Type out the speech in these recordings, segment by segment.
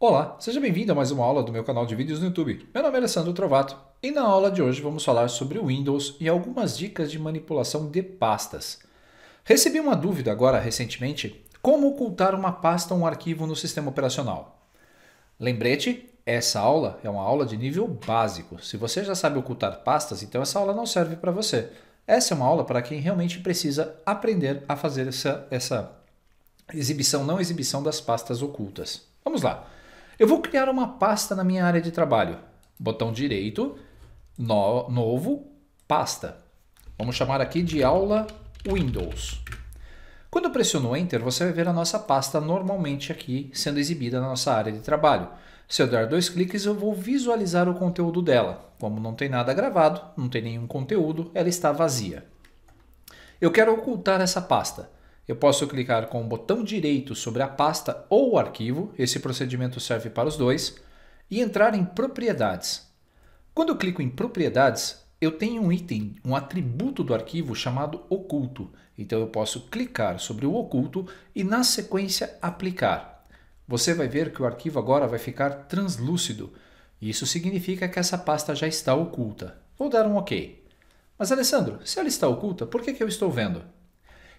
Olá, seja bem-vindo a mais uma aula do meu canal de vídeos no YouTube. Meu nome é Alessandro Trovato e na aula de hoje vamos falar sobre Windows e algumas dicas de manipulação de pastas. Recebi uma dúvida agora recentemente: como ocultar uma pasta ou um arquivo no sistema operacional? Lembrete, essa aula é uma aula de nível básico. Se você já sabe ocultar pastas, então essa aula não serve para você. Essa é uma aula para quem realmente precisa aprender a fazer essa, essa exibição, não exibição das pastas ocultas. Vamos lá. Eu vou criar uma pasta na minha área de trabalho. Botão direito, no, novo, pasta. Vamos chamar aqui de aula Windows. Quando eu pressiono Enter, você vai ver a nossa pasta normalmente aqui sendo exibida na nossa área de trabalho. Se eu dar dois cliques, eu vou visualizar o conteúdo dela. Como não tem nada gravado, não tem nenhum conteúdo, ela está vazia. Eu quero ocultar essa pasta. Eu posso clicar com o botão direito sobre a pasta ou o arquivo, esse procedimento serve para os dois, e entrar em Propriedades. Quando eu clico em Propriedades, eu tenho um item, um atributo do arquivo chamado Oculto. Então eu posso clicar sobre o Oculto e, na sequência, Aplicar. Você vai ver que o arquivo agora vai ficar translúcido. Isso significa que essa pasta já está oculta. Vou dar um OK. Mas Alessandro, se ela está oculta, por que, que eu estou vendo?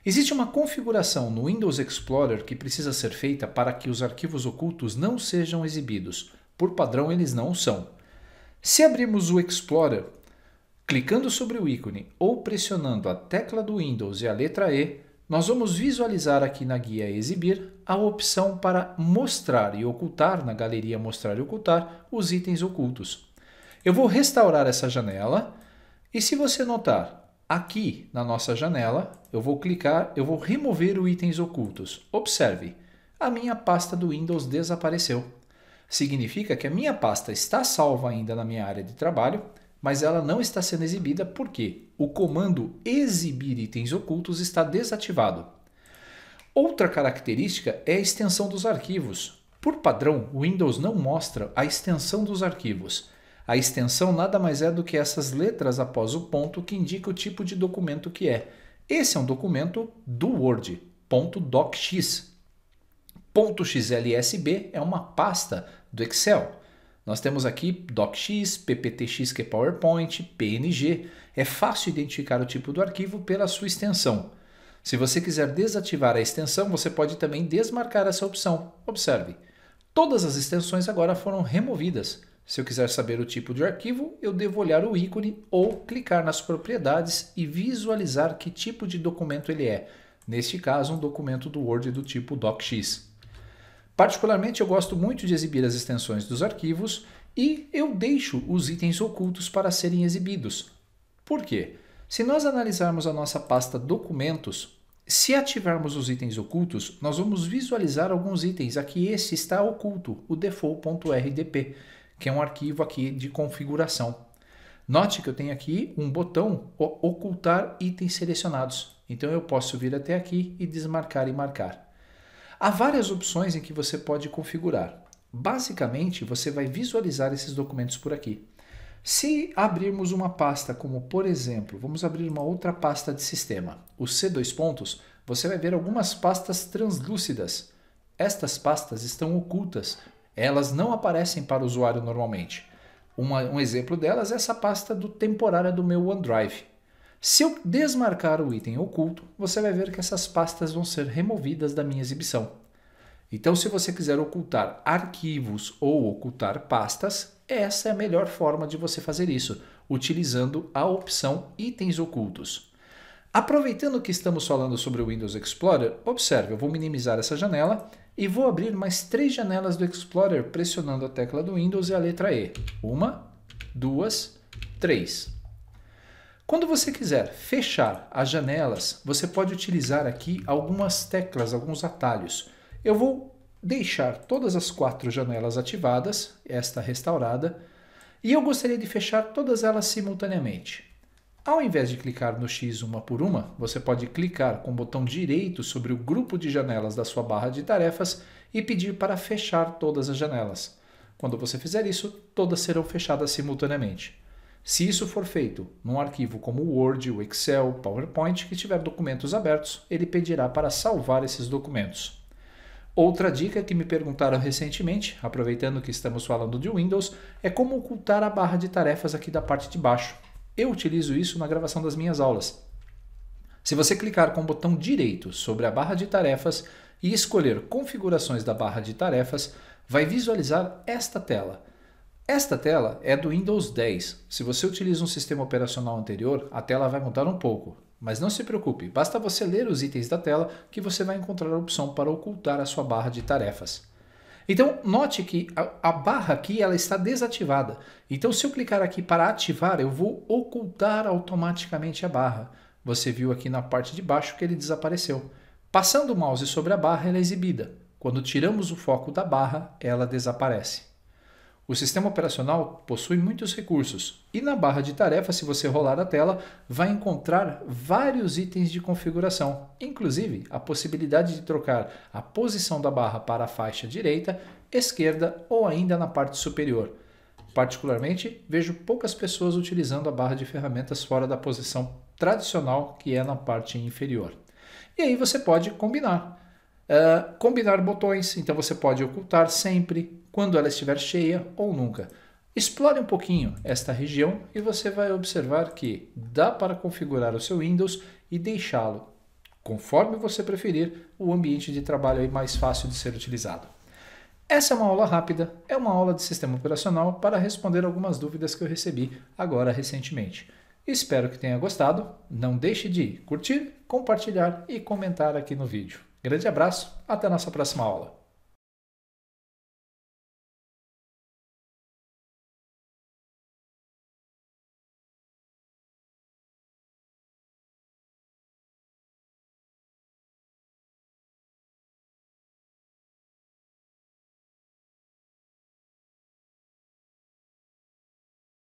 Existe uma configuração no Windows Explorer que precisa ser feita para que os arquivos ocultos não sejam exibidos. Por padrão, eles não são. Se abrirmos o Explorer, clicando sobre o ícone ou pressionando a tecla do Windows e a letra E, nós vamos visualizar aqui na guia Exibir a opção para mostrar e ocultar, na galeria Mostrar e Ocultar, os itens ocultos. Eu vou restaurar essa janela e se você notar, aqui na nossa janela, eu vou clicar, eu vou remover o itens ocultos. Observe, a minha pasta do Windows desapareceu. Significa que a minha pasta está salva ainda na minha área de trabalho, mas ela não está sendo exibida porque o comando exibir itens ocultos está desativado. Outra característica é a extensão dos arquivos. Por padrão, o Windows não mostra a extensão dos arquivos. A extensão nada mais é do que essas letras após o ponto que indica o tipo de documento que é. Esse é um documento do Word, .docx. .xlsb é uma pasta do Excel. Nós temos aqui docx, pptx que é PowerPoint, png. É fácil identificar o tipo do arquivo pela sua extensão. Se você quiser desativar a extensão, você pode também desmarcar essa opção. Observe, todas as extensões agora foram removidas. Se eu quiser saber o tipo de arquivo, eu devo olhar o ícone ou clicar nas propriedades e visualizar que tipo de documento ele é. Neste caso, um documento do Word do tipo docx. Particularmente, eu gosto muito de exibir as extensões dos arquivos e eu deixo os itens ocultos para serem exibidos. Por quê? Se nós analisarmos a nossa pasta Documentos, se ativarmos os itens ocultos, nós vamos visualizar alguns itens. Aqui este está oculto, o default.rdp, que é um arquivo aqui de configuração. Note que eu tenho aqui um botão ocultar itens selecionados. Então eu posso vir até aqui e desmarcar e marcar. Há várias opções em que você pode configurar. Basicamente, você vai visualizar esses documentos por aqui. Se abrirmos uma pasta, como por exemplo, vamos abrir uma outra pasta de sistema, o C2 pontos, você vai ver algumas pastas translúcidas. Estas pastas estão ocultas, elas não aparecem para o usuário normalmente. Uma, um exemplo delas é essa pasta do temporária do meu OneDrive. Se eu desmarcar o item oculto, você vai ver que essas pastas vão ser removidas da minha exibição. Então, se você quiser ocultar arquivos ou ocultar pastas, essa é a melhor forma de você fazer isso, utilizando a opção Itens Ocultos. Aproveitando que estamos falando sobre o Windows Explorer, observe, eu vou minimizar essa janela e vou abrir mais três janelas do Explorer pressionando a tecla do Windows e a letra E. Uma, duas, três. Quando você quiser fechar as janelas, você pode utilizar aqui algumas teclas, alguns atalhos. Eu vou deixar todas as quatro janelas ativadas, esta restaurada, e eu gostaria de fechar todas elas simultaneamente. Ao invés de clicar no X uma por uma, você pode clicar com o botão direito sobre o grupo de janelas da sua barra de tarefas e pedir para fechar todas as janelas. Quando você fizer isso, todas serão fechadas simultaneamente. Se isso for feito num arquivo como o Word, o Excel, o PowerPoint, que tiver documentos abertos, ele pedirá para salvar esses documentos. Outra dica que me perguntaram recentemente, aproveitando que estamos falando de Windows, é como ocultar a barra de tarefas aqui da parte de baixo. Eu utilizo isso na gravação das minhas aulas. Se você clicar com o botão direito sobre a barra de tarefas e escolher configurações da barra de tarefas, vai visualizar esta tela. Esta tela é do Windows 10. Se você utiliza um sistema operacional anterior, a tela vai mudar um pouco. Mas não se preocupe, basta você ler os itens da tela que você vai encontrar a opção para ocultar a sua barra de tarefas. Então, note que a, barra aqui ela está desativada. Então, se eu clicar aqui para ativar, eu vou ocultar automaticamente a barra. Você viu aqui na parte de baixo que ele desapareceu. Passando o mouse sobre a barra, ela é exibida. Quando tiramos o foco da barra, ela desaparece. O sistema operacional possui muitos recursos e na barra de tarefa, se você rolar a tela, vai encontrar vários itens de configuração, inclusive a possibilidade de trocar a posição da barra para a faixa direita, esquerda ou ainda na parte superior. Particularmente, vejo poucas pessoas utilizando a barra de ferramentas fora da posição tradicional, que é na parte inferior. E aí você pode combinar Uh, combinar botões, então você pode ocultar sempre, quando ela estiver cheia ou nunca. Explore um pouquinho esta região e você vai observar que dá para configurar o seu Windows e deixá-lo, conforme você preferir, o ambiente de trabalho aí mais fácil de ser utilizado. Essa é uma aula rápida, é uma aula de sistema operacional para responder algumas dúvidas que eu recebi agora recentemente. Espero que tenha gostado. Não deixe de curtir, compartilhar e comentar aqui no vídeo. Grande abraço, até a nossa próxima aula.